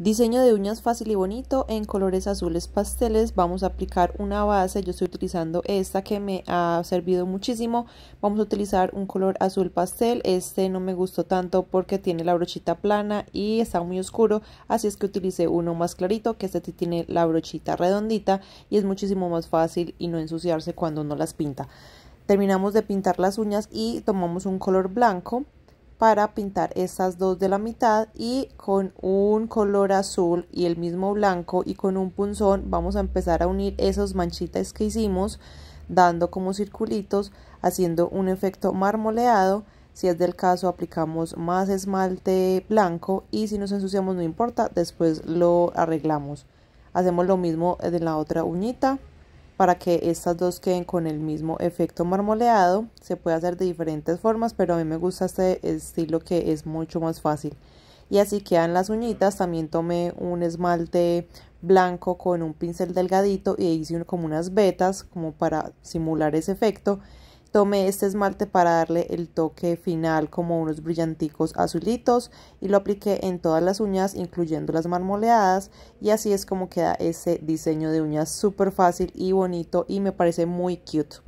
Diseño de uñas fácil y bonito en colores azules pasteles. Vamos a aplicar una base. Yo estoy utilizando esta que me ha servido muchísimo. Vamos a utilizar un color azul pastel. Este no me gustó tanto porque tiene la brochita plana y está muy oscuro. Así es que utilicé uno más clarito que este tiene la brochita redondita y es muchísimo más fácil y no ensuciarse cuando uno las pinta. Terminamos de pintar las uñas y tomamos un color blanco para pintar estas dos de la mitad y con un color azul y el mismo blanco y con un punzón vamos a empezar a unir esas manchitas que hicimos dando como circulitos haciendo un efecto marmoleado si es del caso aplicamos más esmalte blanco y si nos ensuciamos no importa después lo arreglamos hacemos lo mismo de la otra uñita para que estas dos queden con el mismo efecto marmoleado. Se puede hacer de diferentes formas, pero a mí me gusta este estilo que es mucho más fácil. Y así quedan las uñitas. También tomé un esmalte blanco con un pincel delgadito y e hice como unas vetas como para simular ese efecto. Tomé este esmalte para darle el toque final como unos brillanticos azulitos y lo apliqué en todas las uñas incluyendo las marmoleadas y así es como queda ese diseño de uñas súper fácil y bonito y me parece muy cute.